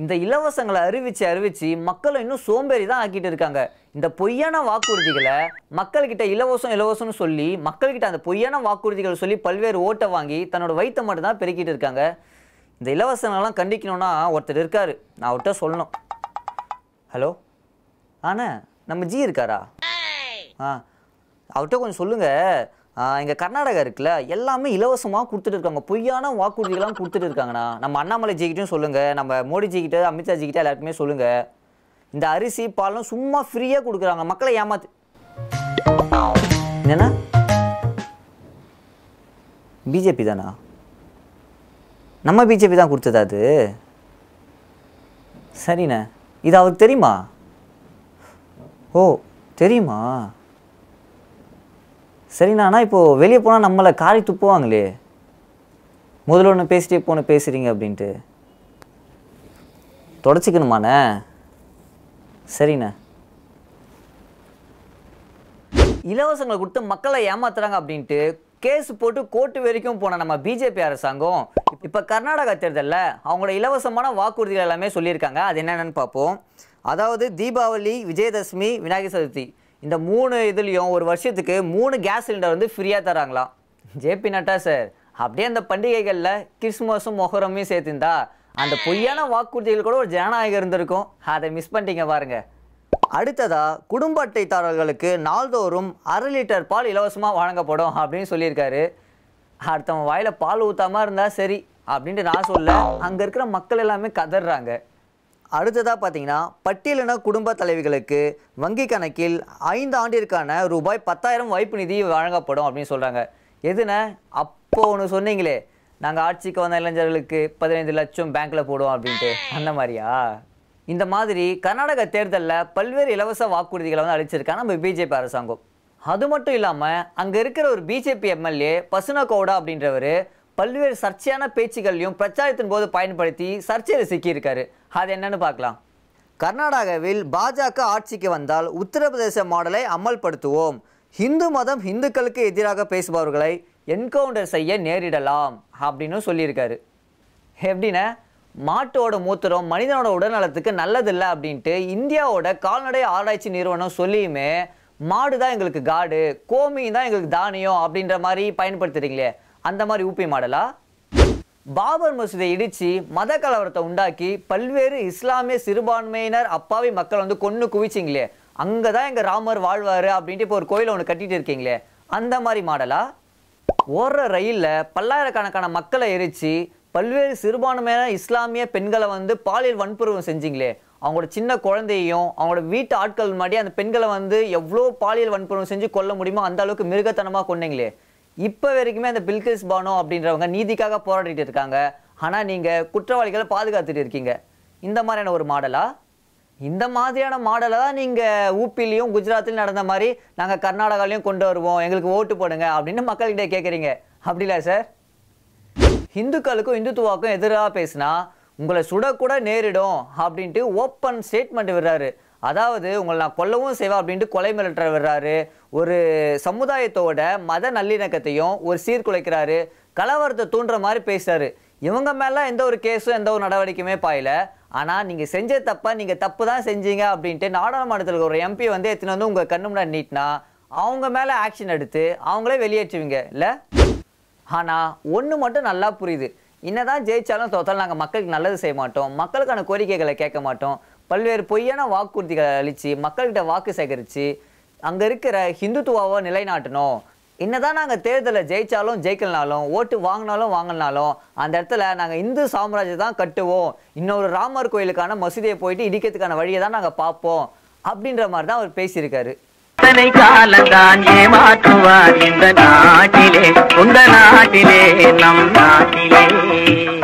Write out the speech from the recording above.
இந்த இலவசங்களை அறிவிச்சு அறிவிச்சு மக்களை இன்னும் சோம்பேறி தான் ஆக்கிட்டு இருக்காங்க இந்த பொய்யான வாக்குறுதிகளை மக்கள்கிட்ட இலவசம் இலவசம்னு சொல்லி மக்கள்கிட்ட அந்த பொய்யான வாக்குறுதிகளை சொல்லி பல்வேறு ஓட்டை வாங்கி தன்னோட வயிற்றை மட்டும் தான் பெருக்கிட்டு இருக்காங்க இந்த இலவசங்களெலாம் கண்டிக்கணும்னா ஒருத்தர் இருக்கார் நான் அவர்கிட்ட சொல்லணும் ஹலோ ஆனா நம்ம ஜி இருக்காரா ஆ அவர்கிட்ட கொஞ்சம் சொல்லுங்கள் இங்கே கர்நாடகா இருக்குல்ல எல்லாமே இலவசமாக கொடுத்துட்டு இருக்காங்க பொய்யான வாக்குறுதிகளாம் கொடுத்துட்டு இருக்காங்கண்ணா நம்ம அண்ணாமலை ஜிக்கிட்டையும் சொல்லுங்கள் நம்ம மோடிஜிக்கிட்ட அமித்ஷா ஜிக்கிட்ட எல்லாருக்குமே சொல்லுங்கள் இந்த அரிசி பாலும் சும்மா ஃப்ரீயாக கொடுக்குறாங்க மக்களை ஏமாத்து என்னண்ணா பிஜேபி தானா நம்ம பிஜேபி தான் கொடுத்ததா அது சரிண்ணே இது அவருக்கு தெரியுமா ஓ தெரியுமா சரிண்ணா ஆனால் இப்போது வெளியே போனால் நம்மளை காரி துப்புவாங்களே முதல்ல ஒன்று பேசிட்டே போன பேசுகிறீங்க அப்படின்ட்டு தொடச்சிக்கணுமாண்ணே சரிண்ணா இலவசங்களை கொடுத்து மக்களை ஏமாத்துறாங்க அப்படின்ட்டு கேஸ் போட்டு கோர்ட்டு வரைக்கும் போன நம்ம பிஜேபி அரசாங்கம் இப்போ கர்நாடகா தேர்தலில் அவங்களோட இலவசமான வாக்குறுதிகள் எல்லாமே சொல்லியிருக்காங்க அது என்னென்னு பார்ப்போம் அதாவது தீபாவளி விஜயதசமி விநாயகர் சதுர்த்தி இந்த மூணு இதுலேயும் ஒரு வருஷத்துக்கு மூணு கேஸ் சிலிண்டர் வந்து ஃப்ரீயாக தராங்களாம் ஜேபி நட்டா சார் அப்படியே அந்த பண்டிகைகளில் கிறிஸ்மஸும் மொஹரமும் சேர்த்துருந்தா அந்த பொய்யான வாக்குறுதிகள் கூட ஒரு ஜனநாயகம் இருந்திருக்கும் அதை மிஸ் பண்ணிட்டீங்க பாருங்கள் அடுத்ததாக குடும்ப அட்டைதாரர்களுக்கு நாள்தோறும் அரை லிட்டர் பால் இலவசமாக வழங்கப்படும் அப்படின்னு சொல்லியிருக்காரு அடுத்தவன் வாயில் பால் ஊற்றாமல் இருந்தால் சரி அப்படின்ட்டு நான் சொல்ல அங்கே இருக்கிற மக்கள் எல்லாமே கதறாங்க அடுத்ததாக பார்த்தீங்கன்னா பட்டியலின குடும்ப தலைவிகளுக்கு வங்கி கணக்கில் ஐந்து ஆண்டிற்கான ரூபாய் பத்தாயிரம் வைப்பு நிதி வழங்கப்படும் அப்படின்னு சொல்கிறாங்க எதுனே அப்போ ஒன்று சொன்னீங்களே நாங்கள் ஆட்சிக்கு வந்த இளைஞர்களுக்கு பதினைந்து லட்சம் பேங்க்கில் போடுவோம் அப்படின்ட்டு அந்த மாதிரியா இந்த மாதிரி கர்நாடக தேர்தலில் பல்வேறு இலவச வாக்குறுதிகளை வந்து அளிச்சிருக்கா நம்ம பிஜேபி அரசாங்கம் அது மட்டும் இல்லாமல் அங்கே இருக்கிற ஒரு பிஜேபி எம்எல்ஏ பசுனகோடா அப்படின்றவர் பல்வேறு சர்ச்சையான பேச்சுகளையும் பிரச்சாரத்தின் போது பயன்படுத்தி சர்ச்சையில் சிக்கியிருக்காரு அது என்னன்னு பார்க்கலாம் கர்நாடகாவில் பாஜக ஆட்சிக்கு வந்தால் உத்தரப்பிரதேச மாடலை அமல்படுத்துவோம் இந்து மதம் இந்துக்களுக்கு எதிராக பேசுபவர்களை என்கவுண்டர் செய்ய நேரிடலாம் அப்படின்னு சொல்லியிருக்காரு எப்படின்னா மாட்டோட மூத்திரம் மனிதனோட உடல்நலத்துக்கு நல்லதில்லை அப்படின்ட்டு இந்தியாவோட கால்நடை ஆராய்ச்சி நிறுவனம் சொல்லியுமே மாடு தான் எங்களுக்கு காடு கோமி தான் எங்களுக்கு தானியம் அப்படின்ற மாதிரி பயன்படுத்துறீங்களே அந்த மாதிரி ஊப்பி மாடலா பாபர் மசூதியை இடித்து மத கலவரத்தை உண்டாக்கி பல்வேறு இஸ்லாமிய சிறுபான்மையினர் அப்பாவி மக்கள் வந்து கொன்று குவிச்சிங்களே அங்கே தான் எங்கள் ராமர் வாழ்வார் அப்படின்ட்டு இப்போ ஒரு கோயிலை ஒன்று கட்டிட்டு இருக்கீங்களே அந்த மாதிரி மாடலா ஓடுற ரயிலில் பல்லாயிரக்கணக்கான மக்களை எரித்து பல்வேறு சிறுபான்மையான இஸ்லாமிய பெண்களை வந்து பாலியல் வன்புருவம் செஞ்சிங்களே அவங்களோட சின்ன குழந்தையும் அவங்களோட வீட்டு ஆட்கள் முன்னாடி அந்த பெண்களை வந்து எவ்வளோ பாலியல் வன்புருவம் செஞ்சு கொல்ல முடியுமோ அந்த அளவுக்கு மிருகத்தனமாக கொண்டீங்களே இப்போ வரைக்குமே அந்த பில்கிஸ் பானோ அப்படின்றவங்க நீதிக்காக போராடிட்டு இருக்காங்க ஆனால் நீங்கள் குற்றவாளிகளை பாதுகாத்துட்டு இருக்கீங்க இந்த மாதிரியான ஒரு மாடலா இந்த மாதிரியான மாடலை தான் நீங்கள் ஊப்பிலையும் குஜராத்திலையும் நடந்த மாதிரி நாங்கள் கர்நாடகாலையும் கொண்டு வருவோம் எங்களுக்கு ஓட்டு போடுங்க அப்படின்னு மக்கள்கிட்ட கேட்குறீங்க அப்படில சார் இந்துக்களுக்கும் இந்துத்துவாக்கும் எதிராக பேசினா உங்களை சுடக்கூட நேரிடும் அப்படின்ட்டு ஓப்பன் ஸ்டேட்மெண்ட் விடுறாரு அதாவது உங்களை நான் கொல்லவும் செய்வேன் அப்படின்ட்டு கொலை மிரட்டுற வர்றாரு ஒரு சமுதாயத்தோட மத நல்லிணக்கத்தையும் ஒரு சீர்குலைக்கிறாரு கலவரத்தை தூண்டுற மாதிரி பேசுறாரு இவங்க மேலே எந்த ஒரு கேஸும் எந்த ஒரு நடவடிக்கையுமே பாயல ஆனால் நீங்கள் செஞ்ச தப்பை நீங்கள் தப்பு தான் செஞ்சீங்க அப்படின்ட்டு நாடாளுமன்றத்தில் ஒரு எம்பி வந்து எத்தனை வந்து உங்கள் கண்ணு முன்னாடி நீட்டினா அவங்க மேலே ஆக்ஷன் எடுத்து அவங்களே வெளியேற்றுவீங்க இல்லை ஆனால் ஒன்று மட்டும் நல்லா புரியுது என்னதான் ஜெயிச்சாலும் தோத்தாலும் நாங்கள் மக்களுக்கு நல்லது செய்ய மாட்டோம் மக்களுக்கான கோரிக்கைகளை கேட்க மாட்டோம் பல்வேறு பொய்யான வாக்குறுதிகளை அழித்து மக்கள்கிட்ட வாக்கு சேகரித்து அங்கே இருக்கிற ஹிந்துத்துவாவை நிலைநாட்டணும் என்னதான் நாங்கள் தேர்தலில் ஜெயித்தாலும் ஜெயிக்கலனாலும் ஓட்டு வாங்கினாலும் வாங்கினாலும் அந்த இடத்துல நாங்கள் இந்து சாம்ராஜ்யம் தான் கட்டுவோம் இன்னொரு ராமர் கோயிலுக்கான மசூதியை போயிட்டு இடிக்கிறதுக்கான வழியை தான் நாங்கள் பார்ப்போம் அப்படின்ற மாதிரி தான் அவர் பேசியிருக்காரு காலந்தான் இந்த நாட்டிலே உங்க நாட்டிலே நம் நாட்டிலே